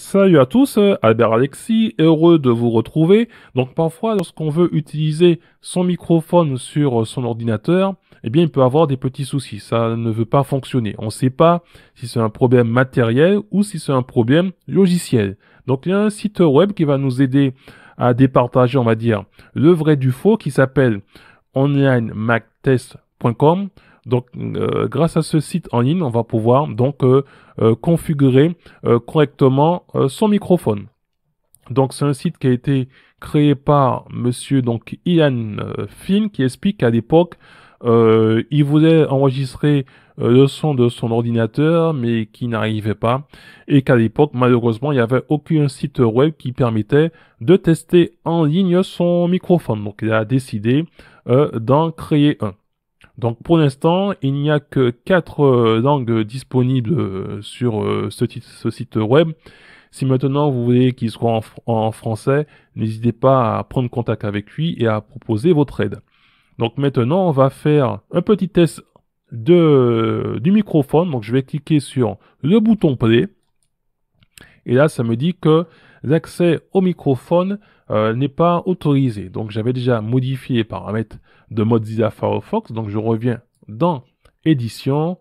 Salut à tous, Albert Alexis, heureux de vous retrouver. Donc parfois lorsqu'on veut utiliser son microphone sur son ordinateur, eh bien il peut avoir des petits soucis, ça ne veut pas fonctionner. On ne sait pas si c'est un problème matériel ou si c'est un problème logiciel. Donc il y a un site web qui va nous aider à départager, on va dire, le vrai du faux qui s'appelle onlinemactest.com donc, euh, grâce à ce site en ligne, on va pouvoir donc euh, euh, configurer correctement son microphone. Donc, c'est un site qui a été créé par Monsieur donc Ian Finn qui explique qu'à l'époque, il voulait enregistrer le son de son ordinateur, mais qui n'arrivait pas, et qu'à l'époque, malheureusement, il n'y avait aucun site web qui permettait de tester en ligne son microphone. Donc, il a décidé d'en créer un. Donc pour l'instant, il n'y a que 4 langues euh, disponibles euh, sur euh, ce, site web. Si maintenant vous voulez qu'il soit en, français, n'hésitez pas à prendre contact avec lui et à proposer votre aide. Donc maintenant, on va faire un petit test du microphone. Donc je vais cliquer sur le bouton play. Et là, ça me dit que l'accès au microphone n'est pas autorisé. Donc j'avais déjà modifié les paramètres de Mozilla Firefox. Donc je reviens dans édition,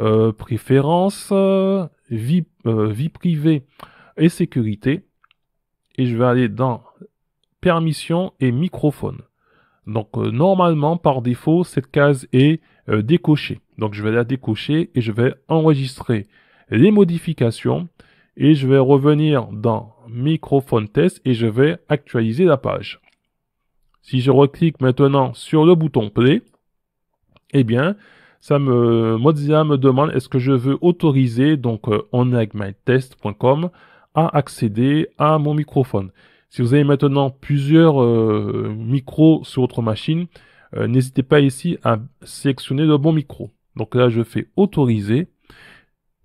euh, préférences, euh, vie, euh, vie privée et sécurité. Et je vais aller dans permission et microphone. Donc normalement, par défaut, cette case est décochée. Donc je vais la décocher et je vais enregistrer les modifications. Et je vais revenir dans microphone test et je vais actualiser la page. Si je reclique maintenant sur le bouton Play, eh bien, ça me, Mozilla me demande est-ce que je veux autoriser, donc, euh, onagmytest.com à accéder à mon microphone. Si vous avez maintenant plusieurs euh, micros sur votre machine, euh, n'hésitez pas ici à sélectionner le bon micro. Donc là, je fais autoriser.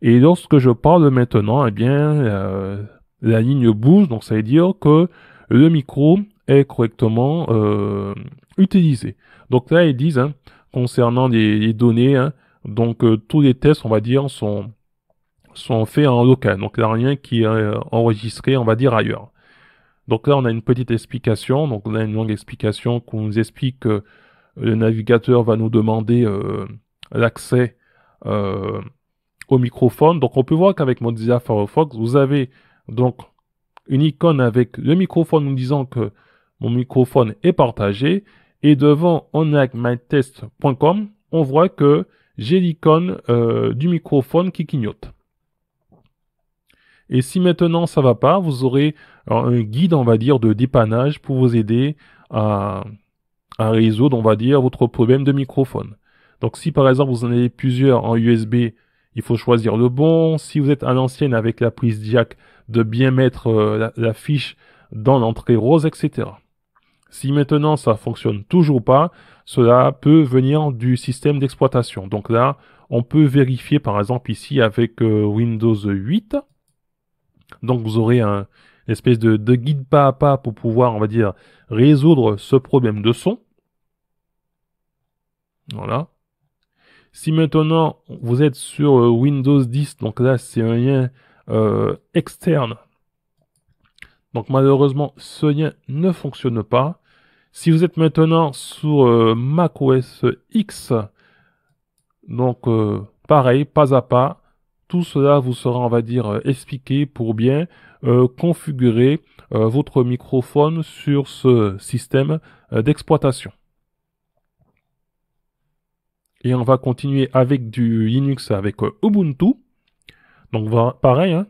Et lorsque je parle maintenant, eh bien, la ligne bouge. Donc ça veut dire que le micro est correctement euh, utilisé. Donc là, ils disent, hein, concernant les, données, hein, donc euh, tous les tests, on va dire, sont, sont faits en local. Donc là rien qui est euh, enregistré, on va dire, ailleurs. Donc là, on a une petite explication, donc on a une longue explication qu'on nous explique que le navigateur va nous demander l'accès au microphone. Donc on peut voir qu'avec Mozilla Firefox, vous avez donc une icône avec le microphone nous disant que mon microphone est partagé et devant onacmytest.com, on voit que j'ai l'icône euh, du microphone qui clignote. Et si maintenant ça va pas, vous aurez euh, un guide, on va dire, de dépannage pour vous aider à, résoudre, on va dire, votre problème de microphone. Donc si par exemple vous en avez plusieurs en USB, il faut choisir le bon. Si vous êtes à l'ancienne avec la prise jack, de bien mettre euh, la, fiche dans l'entrée rose, etc. Si maintenant ça fonctionne toujours pas, cela peut venir du système d'exploitation. Donc là, on peut vérifier par exemple ici avec euh, Windows 8. Donc vous aurez un, une espèce de, guide pas à pas pour pouvoir, on va dire, résoudre ce problème de son. Voilà. Si maintenant vous êtes sur euh, Windows 10, donc là c'est un lien euh, externe. Donc malheureusement ce lien ne fonctionne pas. Si vous êtes maintenant sur euh, Mac macOS X, donc euh, pareil, pas à pas, tout cela vous sera, on va dire, euh, expliqué pour bien configurer votre microphone sur ce système d'exploitation. Et on va continuer avec du Linux avec Ubuntu. Donc pareil, hein.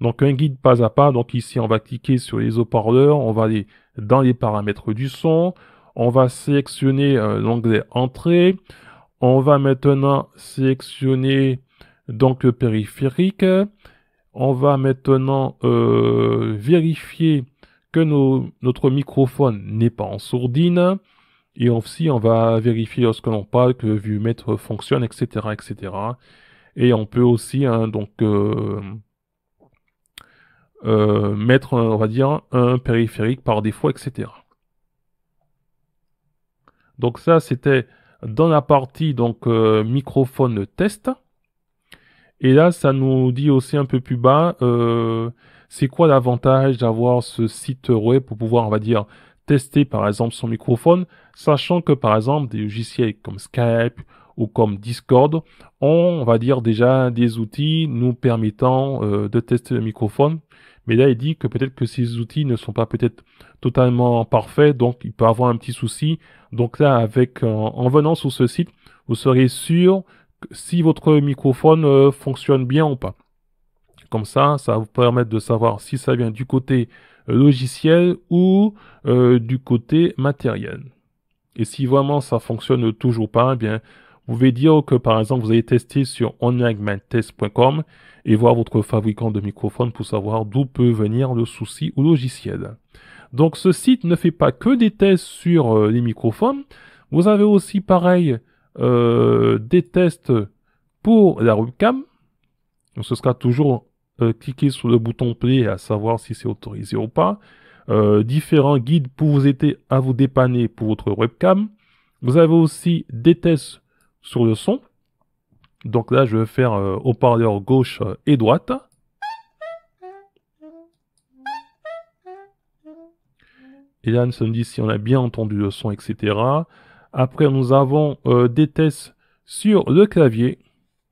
donc un guide pas à pas. Donc ici on va cliquer sur les haut-parleurs, on va aller dans les paramètres du son. On va sélectionner euh, l'onglet entrée. On va maintenant sélectionner donc le périphérique. On va maintenant euh, vérifier que notre microphone n'est pas en sourdine. Et aussi, on va vérifier lorsque l'on parle que le vue fonctionne, etc., etc. Et on peut aussi hein, donc euh, euh, mettre, on va dire, un périphérique par défaut, etc. Donc ça, c'était dans la partie donc euh, microphone test. Et là, ça nous dit aussi un peu plus bas, euh, c'est quoi l'avantage d'avoir ce site web pour pouvoir, on va dire, tester par exemple son microphone, sachant que par exemple des logiciels comme Skype ou comme Discord ont, on va dire, déjà des outils nous permettant de tester le microphone. Mais là, il dit que peut-être que ces outils ne sont pas peut-être totalement parfaits, donc il peut avoir un petit souci. Donc là, avec euh, en, venant sur ce site, vous serez sûr si votre microphone euh, fonctionne bien ou pas. Comme ça, ça va vous permettre de savoir si ça vient du côté euh, logiciel ou du côté matériel. Et si vraiment ça fonctionne toujours pas, eh bien vous pouvez dire que par exemple vous allez tester sur online-test.com et voir votre fabricant de microphone pour savoir d'où peut venir le souci ou logiciel. Donc ce site ne fait pas que des tests sur euh, les microphones. Vous avez aussi pareil euh, des tests pour la webcam. ce sera toujours euh, cliquer sur le bouton play à savoir si c'est autorisé ou pas. différents guides pour vous aider à vous dépanner pour votre webcam. Vous avez aussi des tests sur le son. Donc là, je vais faire euh, au parleur gauche euh, et droite. Et là, nous sommes dit si on a bien entendu le son, etc. Après, nous avons euh, des tests sur le clavier.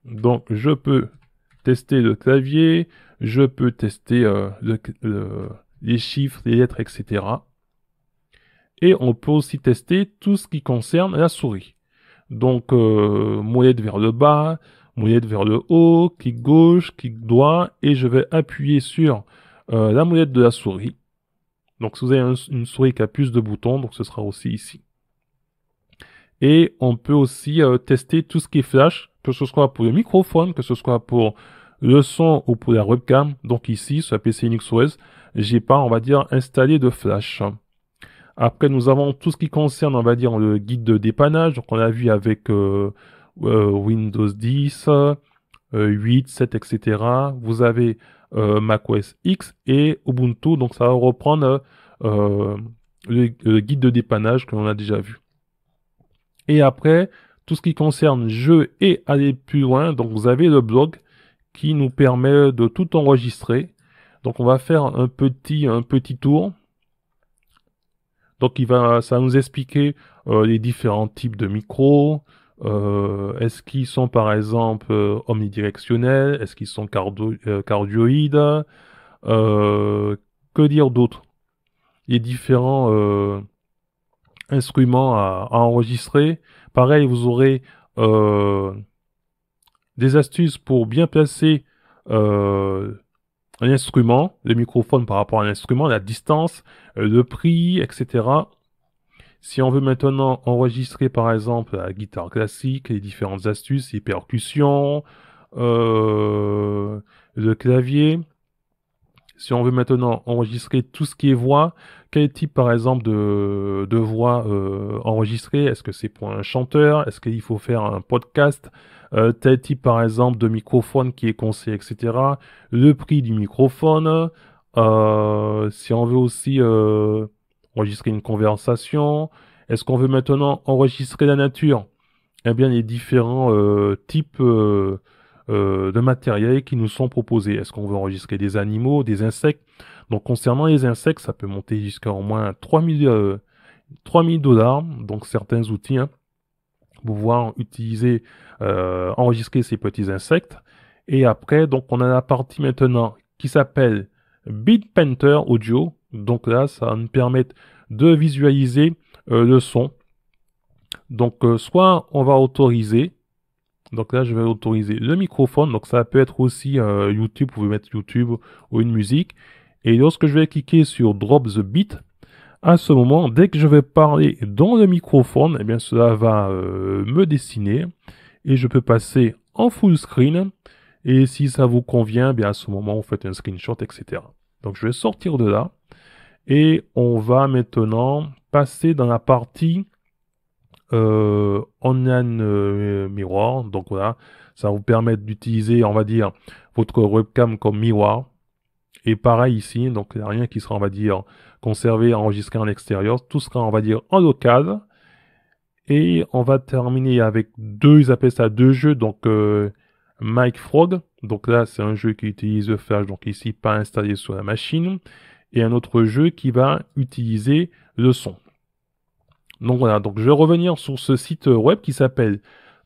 Donc, je peux tester le clavier, je peux tester les chiffres, les lettres, etc. Et on peut aussi tester tout ce qui concerne la souris. Donc, euh, molette vers le bas, molette vers le haut, clic gauche, clic droit, et je vais appuyer sur euh, la molette de la souris. Donc, si vous avez une souris qui a plus de boutons, donc ce sera aussi ici. Et on peut aussi euh, tester tout ce qui est flash, que ce soit pour le microphone, que ce soit pour le son ou pour la webcam. Donc ici, sur la PC Linux OS, j'ai pas, on va dire, installé de flash. Après, nous avons tout ce qui concerne, on va dire, le guide de dépannage. qu'on on a vu avec euh, euh, Windows 10, 8, 7, etc. Vous avez euh, macOS X et Ubuntu. Donc, ça va reprendre le, guide de dépannage que l'on a déjà vu. Et après, tout ce qui concerne jeux et aller plus loin. Donc, vous avez le blog qui nous permet de tout enregistrer. Donc, on va faire un petit, un petit tour. Donc il va, ça va nous expliquer euh, les différents types de micros. Euh, est-ce qu'ils sont par exemple euh, omnidirectionnels Est-ce qu'ils sont cardio cardioïdes Que dire d'autre Les différents instruments à, à, enregistrer. Pareil, vous aurez des astuces pour bien placer un instrument, le microphone par rapport à l'instrument, la distance, euh, le prix, etc. Si on veut maintenant enregistrer par exemple la guitare classique, les différentes astuces, les percussions, euh, le clavier, si on veut maintenant enregistrer tout ce qui est voix, quel type par exemple de, voix euh, enregistrer Est-ce que c'est pour un chanteur Est-ce qu'il faut faire un podcast euh, Tel type par exemple de microphone qui est conseillé, etc. Le prix du microphone. Euh, si on veut aussi euh, enregistrer une conversation. Est-ce qu'on veut maintenant enregistrer la nature Eh bien les différents types euh, de matériel qui nous sont proposés. Est-ce qu'on veut enregistrer des animaux, des insectes Donc concernant les insectes, ça peut monter jusqu'à au moins 3000 000 euh, dollars, donc certains outils hein, pour pouvoir utiliser, euh, enregistrer ces petits insectes. Et après, donc on a la partie maintenant qui s'appelle Beat Painter Audio. Donc là, ça va nous permettre de visualiser le son. Donc soit on va autoriser, donc là, je vais autoriser le microphone. Donc ça peut être aussi euh, YouTube, vous pouvez mettre YouTube ou une musique. Et lorsque je vais cliquer sur Drop the Beat, à ce moment, dès que je vais parler dans le microphone, eh bien cela va euh, me dessiner et je peux passer en full screen. Et si ça vous convient, eh bien à ce moment, vous faites un screenshot, etc. Donc je vais sortir de là et on va maintenant passer dans la partie euh, on euh, Donc voilà, ça vous permet d'utiliser, on va dire, votre webcam comme miroir. Et pareil ici, donc rien qui sera, on va dire, conservé, enregistré en extérieur, Tout sera, on va dire, en local. Et on va terminer avec deux, ils appellent ça deux jeux. Donc euh, Mike Frog. Donc là, c'est un jeu qui utilise le flash, donc ici pas installé sur la machine. Et un autre jeu qui va utiliser le son. Donc voilà, donc je vais revenir sur ce site web qui s'appelle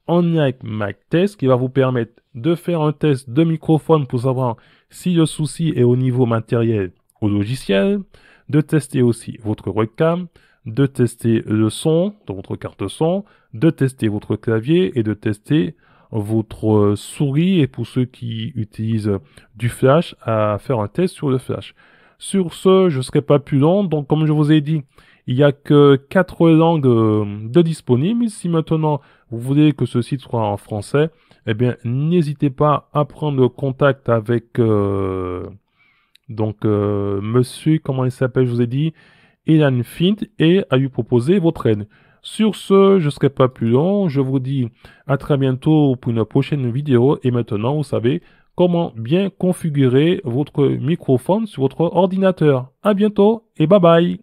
Oniac Mac Test qui va vous permettre de faire un test de microphone pour savoir si le souci est au niveau matériel ou logiciel, de tester aussi votre webcam, de tester le son de votre carte son, de tester votre clavier et de tester votre souris et pour ceux qui utilisent du flash à faire un test sur le flash. Sur ce, je ne serai pas plus long, donc comme je vous ai dit, il n'y a que quatre langues euh, de disponibles. Si maintenant vous voulez que ce site soit en français, eh bien n'hésitez pas à prendre contact avec euh, donc euh, Monsieur, comment il s'appelle, je vous ai dit, Elan Fint, et à lui proposer votre aide. Sur ce, je ne serai pas plus long. Je vous dis à très bientôt pour une prochaine vidéo. Et maintenant, vous savez comment bien configurer votre microphone sur votre ordinateur. À bientôt et bye bye.